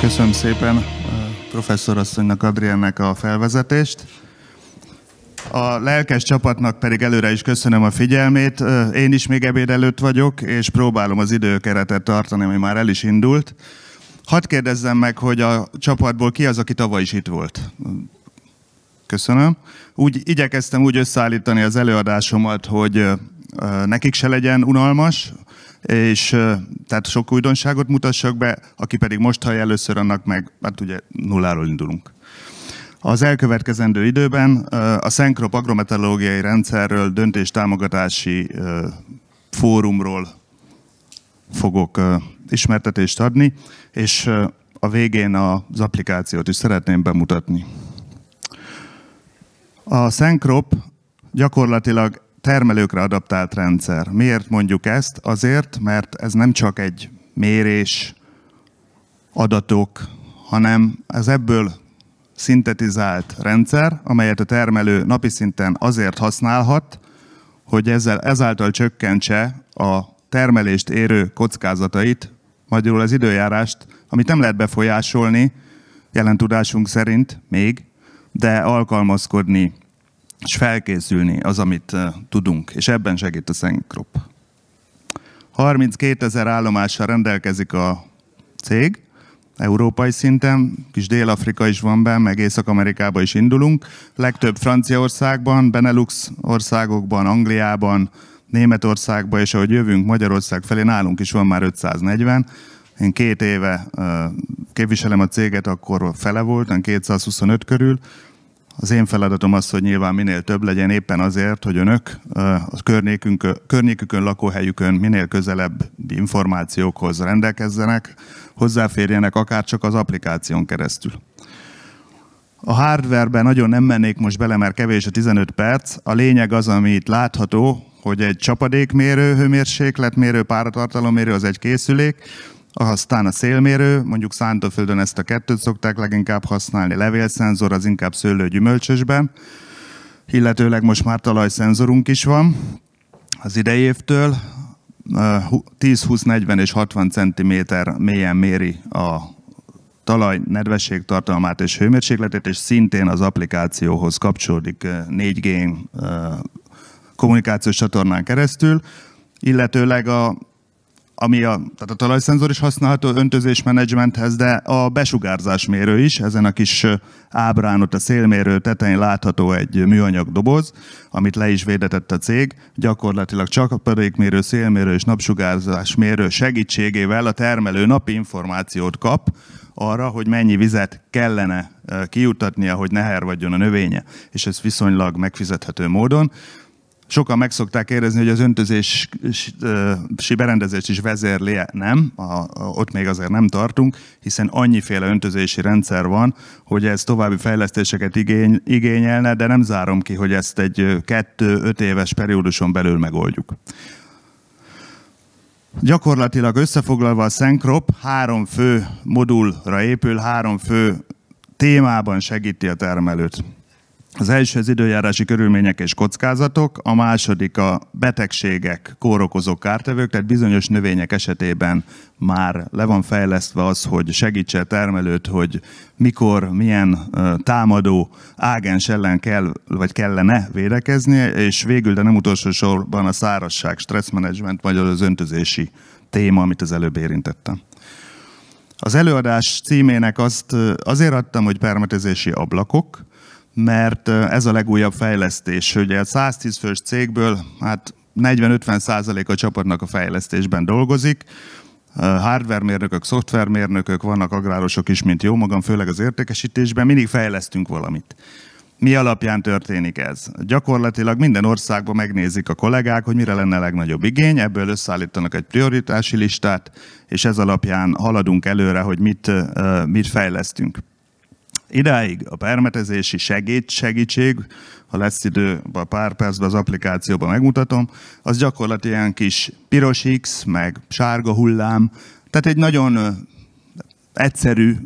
Köszönöm szépen eh, asszonynak Adriennek a felvezetést. A lelkes csapatnak pedig előre is köszönöm a figyelmét. Eh, én is még ebéd előtt vagyok, és próbálom az időkeretet tartani, ami már el is indult. Hadd kérdezzem meg, hogy a csapatból ki az, aki tavaly is itt volt? Köszönöm. Úgy igyekeztem úgy összeállítani az előadásomat, hogy eh, nekik se legyen unalmas, és tehát sok újdonságot mutassak be, aki pedig most hallja először, annak meg, hát ugye nulláról indulunk. Az elkövetkezendő időben a Szenkrop agrometeorológiai rendszerről döntéstámogatási fórumról fogok ismertetést adni, és a végén az applikációt is szeretném bemutatni. A Szenkrop gyakorlatilag termelőkre adaptált rendszer. Miért mondjuk ezt? Azért, mert ez nem csak egy mérés, adatok, hanem ez ebből szintetizált rendszer, amelyet a termelő napi szinten azért használhat, hogy ezzel, ezáltal csökkentse a termelést érő kockázatait, magyarul az időjárást, amit nem lehet befolyásolni, jelen tudásunk szerint még, de alkalmazkodni és felkészülni az, amit tudunk, és ebben segít a Szenkrop. 32 ezer állomással rendelkezik a cég, európai szinten, kis Dél-Afrika is van benne, meg Észak-Amerikába is indulunk, legtöbb Franciaországban, Benelux országokban, Angliában, Németországban, és ahogy jövünk Magyarország felé, nálunk is van már 540. Én két éve képviselem a céget, akkor fele voltam, 225 körül, az én feladatom az, hogy nyilván minél több legyen éppen azért, hogy önök a környékünk, környékükön, lakóhelyükön minél közelebb információkhoz rendelkezzenek, hozzáférjenek akár csak az applikáción keresztül. A hardwareben nagyon nem mennék most bele, mert kevés a 15 perc. A lényeg az, ami itt látható, hogy egy csapadékmérő, hőmérsékletmérő, páratartalommérő az egy készülék, aztán a szélmérő, mondjuk szántóföldön ezt a kettőt szokták leginkább használni, levélszenzor az inkább szőlő-gyümölcsösben, illetőleg most már talajszenzorunk is van az idei évtől, 10, 20, 40 és 60 cm mélyen méri a talaj nedvesség tartalmát és hőmérsékletét, és szintén az applikációhoz kapcsolódik 4G kommunikációs csatornán keresztül, illetőleg a ami a, tehát a talajszenzor is használható öntözés menedzsmenthez, de a besugárzásmérő is, ezen a kis ábrán ott a szélmérő tetején látható egy műanyag doboz, amit le is védetett a cég, gyakorlatilag csak a padékmérő, szélmérő és napsugárzásmérő segítségével a termelő napi információt kap, arra, hogy mennyi vizet kellene kijutatnia, hogy ne hervadjon a növénye, és ez viszonylag megfizethető módon. Sokan meg szokták érezni, hogy az öntözési berendezést is vezérli, nem? A, a, ott még azért nem tartunk, hiszen annyiféle öntözési rendszer van, hogy ez további fejlesztéseket igény, igényelne, de nem zárom ki, hogy ezt egy kettő-öt éves perióduson belül megoldjuk. Gyakorlatilag összefoglalva a Szenkrop három fő modulra épül, három fő témában segíti a termelőt. Az első az időjárási körülmények és kockázatok, a második a betegségek, kórokozó kártevők, tehát bizonyos növények esetében már le van fejlesztve az, hogy segítse a termelőt, hogy mikor, milyen támadó ágens ellen kell, vagy kellene védekeznie, és végül, de nem utolsó sorban a szárazság, stresszmenedzsment, vagy az öntözési téma, amit az előbb érintettem. Az előadás címének azt azért adtam, hogy permetezési ablakok, mert ez a legújabb fejlesztés. hogy a 110 fős cégből hát 40-50 százalék a csapatnak a fejlesztésben dolgozik, szoftver szoftvermérnökök, vannak agrárosok is, mint jó magam, főleg az értékesítésben, mindig fejlesztünk valamit. Mi alapján történik ez? Gyakorlatilag minden országban megnézik a kollégák, hogy mire lenne a legnagyobb igény, ebből összeállítanak egy prioritási listát, és ez alapján haladunk előre, hogy mit, mit fejlesztünk. Idáig a permetezési segít, segítség, ha lesz idő, a pár percben az applikációban megmutatom, az gyakorlatilag ilyen kis piros X, meg sárga hullám, tehát egy nagyon egyszerű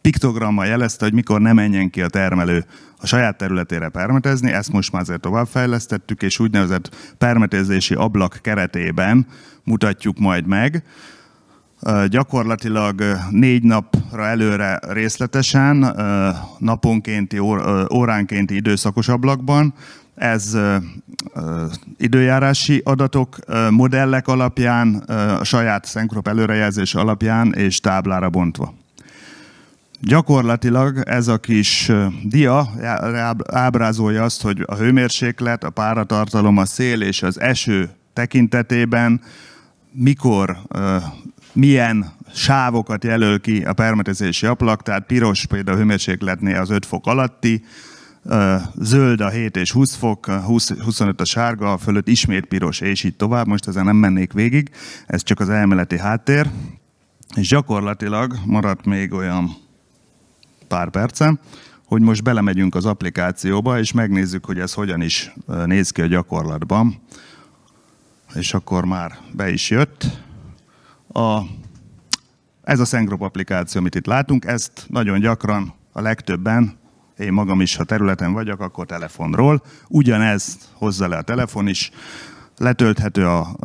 piktogrammal jelezte, hogy mikor nem menjen ki a termelő a saját területére permetezni, ezt most már azért továbbfejlesztettük, és úgynevezett permetezési ablak keretében mutatjuk majd meg, gyakorlatilag négy napra előre részletesen, naponkénti, óránkénti időszakos ablakban. Ez időjárási adatok, modellek alapján, a saját Szenkrop előrejelzés alapján és táblára bontva. Gyakorlatilag ez a kis dia ábrázolja azt, hogy a hőmérséklet, a páratartalom, a szél és az eső tekintetében mikor milyen sávokat jelöl ki a permetezési ablak, tehát piros például a hőmérsékletnél az 5 fok alatti, zöld a 7 és 20 fok, 20, 25 a sárga, a fölött ismét piros, és így tovább. Most ezen nem mennék végig, ez csak az elméleti háttér. És gyakorlatilag maradt még olyan pár percem, hogy most belemegyünk az applikációba, és megnézzük, hogy ez hogyan is néz ki a gyakorlatban. És akkor már be is jött a, ez a Szengrop applikáció, amit itt látunk, ezt nagyon gyakran a legtöbben, én magam is, ha területen vagyok, akkor telefonról. Ugyanez hozza le a telefon is, letölthető a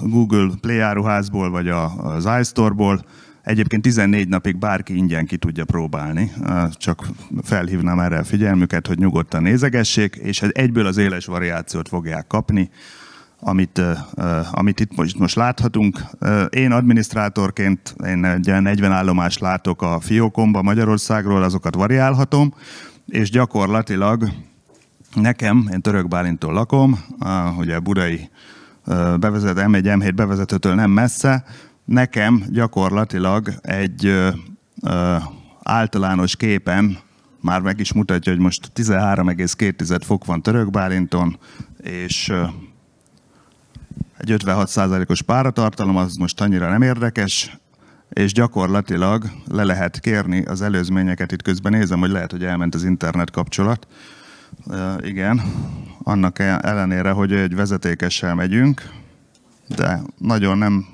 Google Play áruházból, vagy az iStore-ból. Egyébként 14 napig bárki ingyen ki tudja próbálni, csak felhívnám erre a figyelmüket, hogy nyugodtan nézegessék, és egyből az éles variációt fogják kapni, amit, amit itt most, most láthatunk. Én adminisztrátorként én egy 40 állomást látok a fiókomba Magyarországról, azokat variálhatom, és gyakorlatilag nekem, én Török Bálintól lakom, ugye a budai bevezet, M1, M7 bevezetőtől nem messze, nekem gyakorlatilag egy általános képen már meg is mutatja, hogy most 13,2 fok van Török Bálinton, és egy 56%-os páratartalom, az most annyira nem érdekes, és gyakorlatilag le lehet kérni az előzményeket. Itt közben nézem, hogy lehet, hogy elment az internet kapcsolat. igen, annak ellenére, hogy egy vezetékessel megyünk, de nagyon nem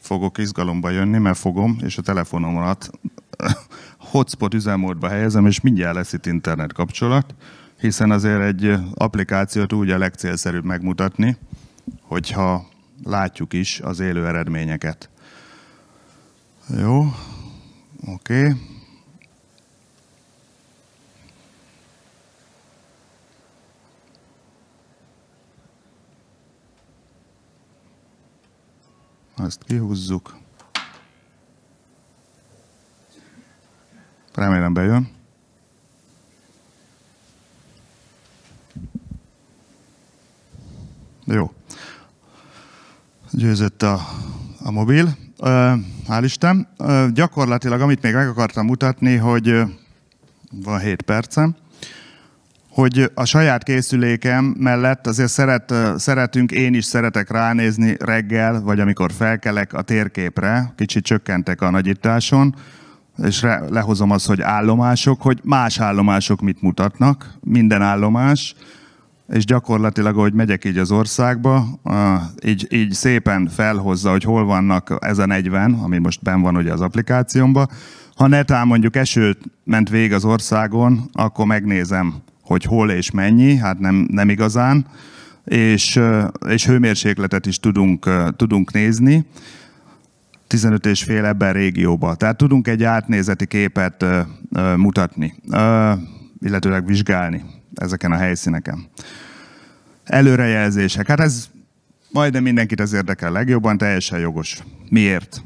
fogok izgalomba jönni, mert fogom, és a telefonomat hotspot üzemmódba helyezem, és mindjárt lesz itt internet kapcsolat, hiszen azért egy applikációt úgy a legcélszerűbb megmutatni, hogyha látjuk is az élő eredményeket. Jó, oké. Okay. Ezt kihúzzuk. Remélem bejön. Jó. Győzött a, a mobil. Hál' Isten. Gyakorlatilag, amit még meg akartam mutatni, hogy van 7 percem, hogy a saját készülékem mellett azért szeret, szeretünk, én is szeretek ránézni reggel, vagy amikor felkelek a térképre, kicsit csökkentek a nagyításon, és lehozom azt, hogy állomások, hogy más állomások mit mutatnak, minden állomás, és gyakorlatilag, ahogy megyek így az országba, így, így szépen felhozza, hogy hol vannak ez a 40, ami most ben van ugye az applikációmba. Ha netán mondjuk eső ment vég az országon, akkor megnézem, hogy hol és mennyi, hát nem, nem igazán, és, és hőmérsékletet is tudunk, tudunk nézni. 15 és fél ebben régióba. Tehát tudunk egy átnézeti képet mutatni, illetőleg vizsgálni ezeken a helyszíneken. Előrejelzések. Hát ez majdnem mindenkit az érdekel legjobban, teljesen jogos. Miért?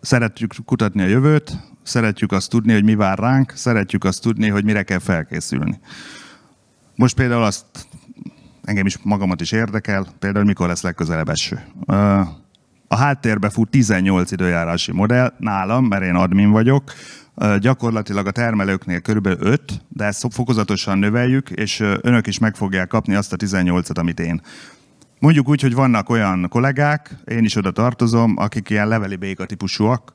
Szeretjük kutatni a jövőt, szeretjük azt tudni, hogy mi vár ránk, szeretjük azt tudni, hogy mire kell felkészülni. Most például azt, engem is magamat is érdekel, például mikor lesz legközelebb eső. A háttérbe fut 18 időjárási modell, nálam, mert én admin vagyok, gyakorlatilag a termelőknél körülbelül 5, de ezt fokozatosan növeljük, és önök is meg fogják kapni azt a 18-at, amit én. Mondjuk úgy, hogy vannak olyan kollégák, én is oda tartozom, akik ilyen leveli béka típusúak,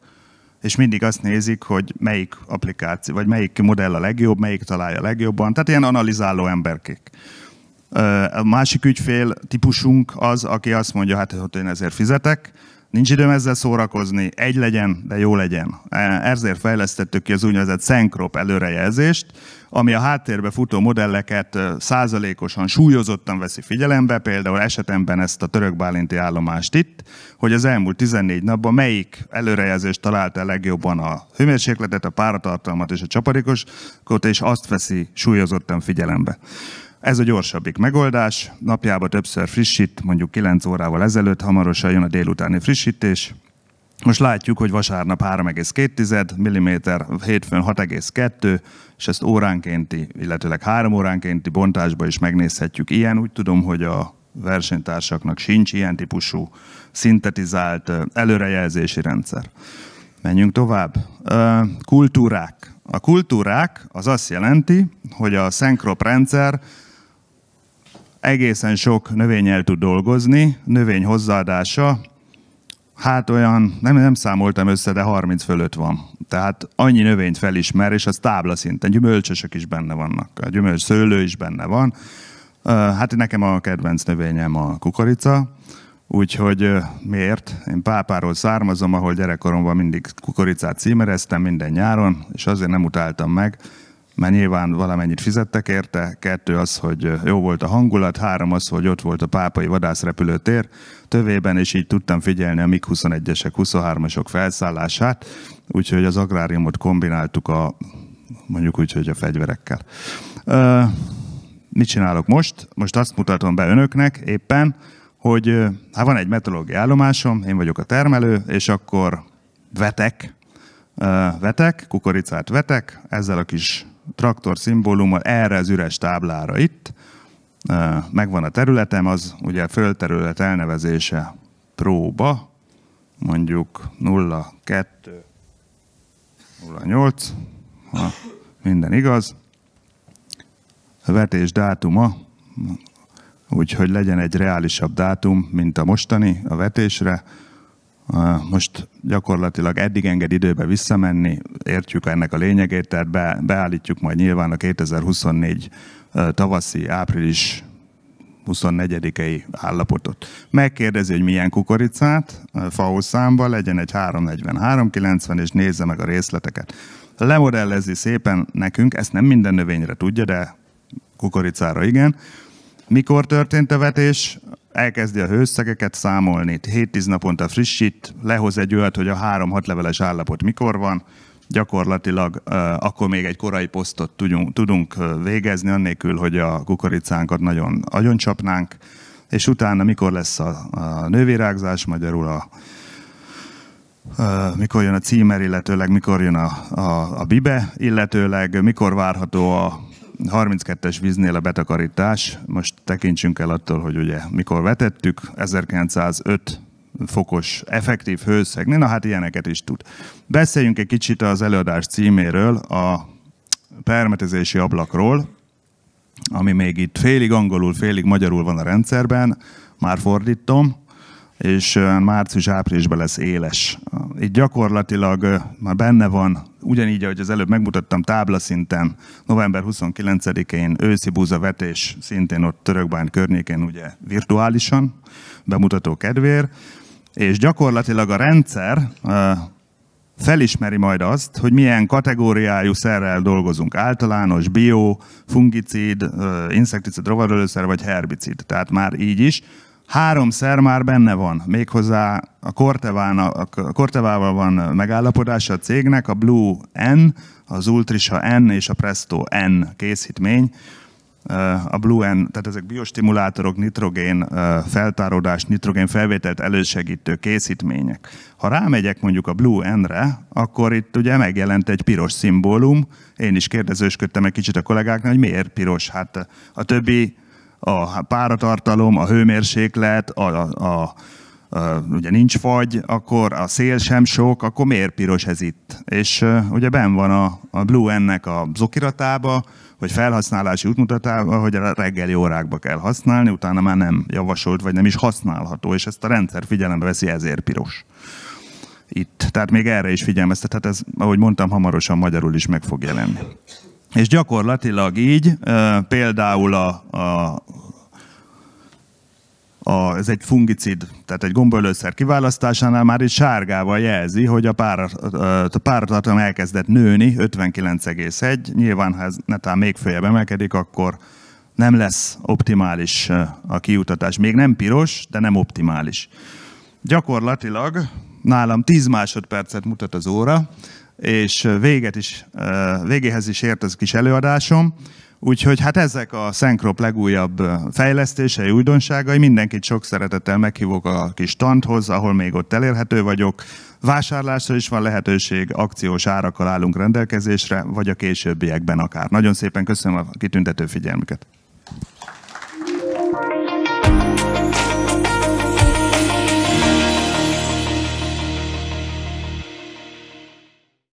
és mindig azt nézik, hogy melyik applikáció, vagy melyik modell a legjobb, melyik találja a legjobban. Tehát ilyen analizáló emberkék. A másik ügyfél típusunk az, aki azt mondja, hát hogy én ezért fizetek, Nincs időm ezzel szórakozni, egy legyen, de jó legyen. E, ezért fejlesztettük ki az úgynevezett Szenkrop előrejelzést, ami a háttérbe futó modelleket százalékosan súlyozottan veszi figyelembe, például esetemben ezt a török bálinti állomást itt, hogy az elmúlt 14 napban melyik előrejelzést találta legjobban a hőmérsékletet, a páratartalmat és a csapadékos és azt veszi súlyozottan figyelembe. Ez a gyorsabbik megoldás, Napjában többször frissít, mondjuk 9 órával ezelőtt, hamarosan jön a délutáni frissítés. Most látjuk, hogy vasárnap 3,2 mm, hétfőn 6,2, és ezt óránkénti, illetőleg három óránkénti bontásba is megnézhetjük ilyen. Úgy tudom, hogy a versenytársaknak sincs ilyen típusú szintetizált előrejelzési rendszer. Menjünk tovább. Kultúrák. A kultúrák az azt jelenti, hogy a szenkrop rendszer egészen sok növényel tud dolgozni, növény hozzáadása, hát olyan, nem, nem számoltam össze, de 30 fölött van. Tehát annyi növényt felismer, és az tábla szinten. Gyümölcsösök is benne vannak, a gyümölcs szőlő is benne van. Hát nekem a kedvenc növényem a kukorica, úgyhogy miért? Én Pápáról származom, ahol gyerekkoromban mindig kukoricát címereztem minden nyáron, és azért nem utáltam meg, mert nyilván valamennyit fizettek érte, kettő az, hogy jó volt a hangulat, három az, hogy ott volt a pápai vadászrepülőtér tövében, és így tudtam figyelni a MiG-21-esek, 23-asok felszállását, úgyhogy az agráriumot kombináltuk a, mondjuk úgy, hogy a fegyverekkel. Ö, mit csinálok most? Most azt mutatom be önöknek éppen, hogy hát van egy meteorológiai állomásom, én vagyok a termelő, és akkor vetek, vetek, kukoricát vetek, ezzel a kis traktor szimbólummal erre az üres táblára itt, megvan a területem, az ugye földterület elnevezése próba, mondjuk 02 08, ha minden igaz. A vetés dátuma, úgyhogy legyen egy reálisabb dátum, mint a mostani a vetésre, most gyakorlatilag eddig enged időbe visszamenni, értjük ennek a lényegét, tehát be, beállítjuk majd nyilván a 2024 tavaszi április 24-i állapotot. Megkérdezi, hogy milyen kukoricát, FAO számba, legyen egy 340-390, és nézze meg a részleteket. Lemodellezi szépen nekünk, ezt nem minden növényre tudja, de kukoricára igen. Mikor történt a vetés, elkezdi a hőszegeket számolni, 7-10 naponta frissít, lehoz egy olyat, hogy a 3-6 leveles állapot mikor van, gyakorlatilag akkor még egy korai posztot tudunk, tudunk végezni, annélkül, hogy a kukoricánkat nagyon agyoncsapnánk, és utána mikor lesz a, a nővirágzás, magyarul a, mikor jön a címer, illetőleg mikor jön a, a, a bibe, illetőleg mikor várható a 32-es víznél a betakarítás, most tekintsünk el attól, hogy ugye mikor vetettük, 1905 fokos effektív hőszeg, na hát ilyeneket is tud. Beszéljünk egy kicsit az előadás címéről, a permetezési ablakról, ami még itt félig angolul, félig magyarul van a rendszerben, már fordítom, és március-áprilisban lesz éles. Itt gyakorlatilag már benne van ugyanígy, ahogy az előbb megmutattam táblaszinten, november 29-én őszi búzavetés szintén ott Törökbán környéken, ugye virtuálisan, bemutató kedvér, és gyakorlatilag a rendszer felismeri majd azt, hogy milyen kategóriájú szerrel dolgozunk. Általános, bio, fungicid, insekticid, rovarölőszer vagy herbicid. Tehát már így is háromszer már benne van, méghozzá a, Corteván, a Cortevával van megállapodása a cégnek, a Blue N, az Ultrisa N és a Presto N készítmény. A Blue N, tehát ezek biostimulátorok, nitrogén feltárodás, nitrogén felvételt elősegítő készítmények. Ha rámegyek mondjuk a Blue N-re, akkor itt ugye megjelent egy piros szimbólum. Én is kérdezősködtem egy kicsit a kollégáknak, hogy miért piros. Hát a többi a páratartalom, a hőmérséklet, a, a, a, a, ugye nincs fagy, akkor a szél sem sok, akkor miért piros ez itt? És uh, ugye ben van a, a Blue ennek a zokiratába, hogy felhasználási útmutatával, hogy a reggeli órákba kell használni, utána már nem javasolt, vagy nem is használható, és ezt a rendszer figyelembe veszi, ezért piros itt. Tehát még erre is figyelmeztet, hát ez, ahogy mondtam, hamarosan magyarul is meg fog jelenni. És gyakorlatilag így, például a, a a, ez egy fungicid, tehát egy gombölőszer kiválasztásánál már itt sárgával jelzi, hogy a, pár, a páratartalom elkezdett nőni, 59,1. Nyilván, ha ez netán még följebb emelkedik, akkor nem lesz optimális a kiutatás. Még nem piros, de nem optimális. Gyakorlatilag nálam 10 másodpercet mutat az óra, és véget is, végéhez is ért ez a kis előadásom. Úgyhogy hát ezek a Szenkrop legújabb fejlesztései, újdonságai. Mindenkit sok szeretettel meghívok a kis tanthoz, ahol még ott elérhető vagyok. Vásárlásra is van lehetőség, akciós árakkal állunk rendelkezésre, vagy a későbbiekben akár. Nagyon szépen köszönöm a kitüntető figyelmüket.